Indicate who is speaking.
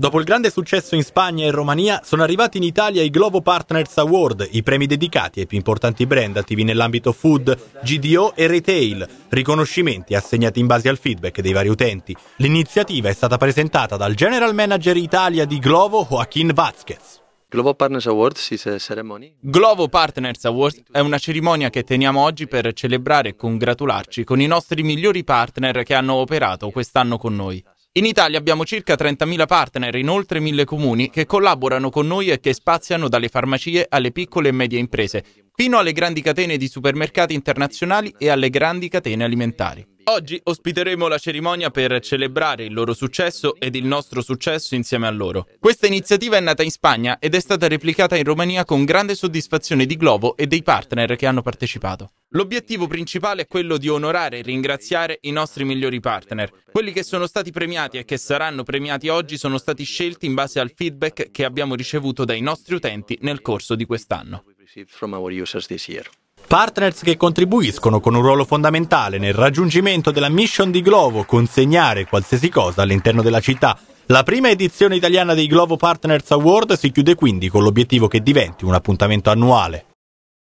Speaker 1: Dopo il grande successo in Spagna e in Romania, sono arrivati in Italia i Globo Partners Award, i premi dedicati ai più importanti brand attivi nell'ambito food, GDO e retail, riconoscimenti assegnati in base al feedback dei vari utenti. L'iniziativa è stata presentata dal General Manager Italia di Globo, Joaquín Vazquez.
Speaker 2: Globo Partners Awards is a ceremony.
Speaker 3: Globo Partners Awards è una cerimonia che teniamo oggi per celebrare e congratularci con i nostri migliori partner che hanno operato quest'anno con noi. In Italia abbiamo circa 30.000 partner in oltre 1.000 comuni che collaborano con noi e che spaziano dalle farmacie alle piccole e medie imprese, fino alle grandi catene di supermercati internazionali e alle grandi catene alimentari. Oggi ospiteremo la cerimonia per celebrare il loro successo ed il nostro successo insieme a loro. Questa iniziativa è nata in Spagna ed è stata replicata in Romania con grande soddisfazione di Globo e dei partner che hanno partecipato. L'obiettivo principale è quello di onorare e ringraziare i nostri migliori partner. Quelli che sono stati premiati e che saranno premiati oggi sono stati scelti in base al feedback che abbiamo ricevuto dai nostri utenti nel corso di quest'anno.
Speaker 1: Partners che contribuiscono con un ruolo fondamentale nel raggiungimento della mission di Glovo, consegnare qualsiasi cosa all'interno della città. La prima edizione italiana dei Glovo Partners Award si chiude quindi con l'obiettivo che diventi un appuntamento annuale.